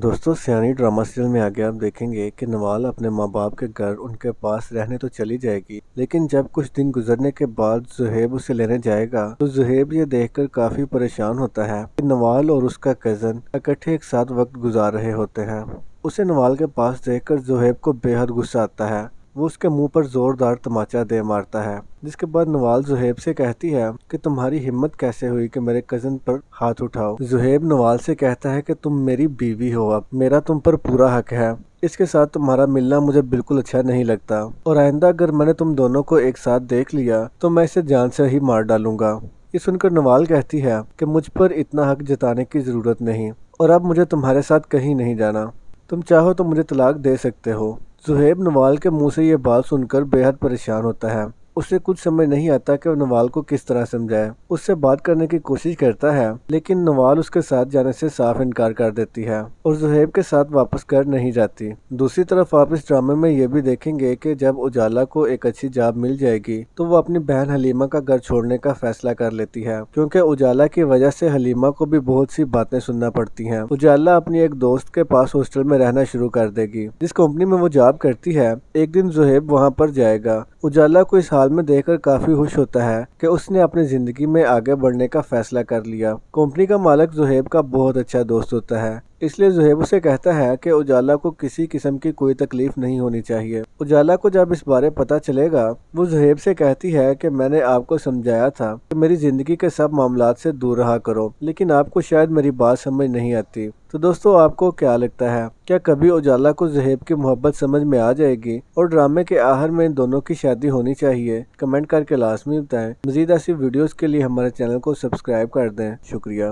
दोस्तों सियानी drama serial में आगे आप देखेंगे कि नवाल अपने माँ बाप के घर उनके पास रहने तो चली जाएगी लेकिन जब कुछ दिन गुजरने के बाद जुहेब उसे लेने जाएगा तो जुहेब ये देखकर काफी परेशान होता है कि नवाल और उसका कजन इकट्ठे एक साथ वक्त गुजार रहे होते हैं उसे नवाल के पास देखकर जुहेब को बेहद गुस्सा आता है वो उसके मुंह पर जोरदार तमाचा दे मारता है जिसके बाद नवाल जुहेब से कहती है कि तुम्हारी हिम्मत कैसे हुई कि मेरे कजन पर हाथ उठाओ जुहेब नवाल से कहता है कि तुम मेरी बीवी हो अब मेरा तुम पर पूरा हक है इसके साथ तुम्हारा मिलना मुझे बिल्कुल अच्छा नहीं लगता और आइंदा अगर मैंने तुम दोनों को एक साथ देख लिया तो मैं इसे जान से ही मार डालूंगा ये सुनकर नवाल कहती है कि मुझ पर इतना हक जताने की ज़रूरत नहीं और अब मुझे तुम्हारे साथ कहीं नहीं जाना तुम चाहो तो मुझे तलाक दे सकते हो सुहेब नवाल के मुंह से यह बात सुनकर बेहद परेशान होता है उसे कुछ समझ नहीं आता कि नवाल को किस तरह समझाए उससे बात करने की कोशिश करता है लेकिन नवाल उसके साथ जाने से साफ इनकार कर देती है और जुहेब के साथ वापस घर नहीं जाती दूसरी तरफ आप इस ड्रामे में ये भी देखेंगे कि जब उजाला को एक अच्छी जॉब मिल जाएगी तो वो अपनी बहन हलीमा का घर छोड़ने का फैसला कर लेती है क्योंकि उजाला की वजह से हलीमा को भी बहुत सी बातें सुनना पड़ती है उजाला अपनी एक दोस्त के पास हॉस्टल में रहना शुरू कर देगी जिस कंपनी में वो जॉब करती है एक दिन जुहेब वहाँ पर जाएगा उजाला को इस हाल में देखकर काफी खुश होता है कि उसने अपनी जिंदगी में आगे बढ़ने का फैसला कर लिया कंपनी का मालिक जुहेब का बहुत अच्छा दोस्त होता है इसलिए ज़ुहेब से कहता है कि उजाला को किसी किस्म की कोई तकलीफ नहीं होनी चाहिए उजाला को जब इस बारे पता चलेगा वो जहेब से कहती है कि मैंने आपको समझाया था कि मेरी जिंदगी के सब मामला से दूर रहा करो लेकिन आपको शायद मेरी बात समझ नहीं आती तो दोस्तों आपको क्या लगता है क्या कभी उजाला को जहेब की मोहब्बत समझ में आ जाएगी और ड्रामे के आहर में इन दोनों की शादी होनी चाहिए कमेंट करके लाजमी बताएं मजीद ऐसी वीडियोस के लिए हमारे चैनल को सब्सक्राइब कर दें शुक्रिया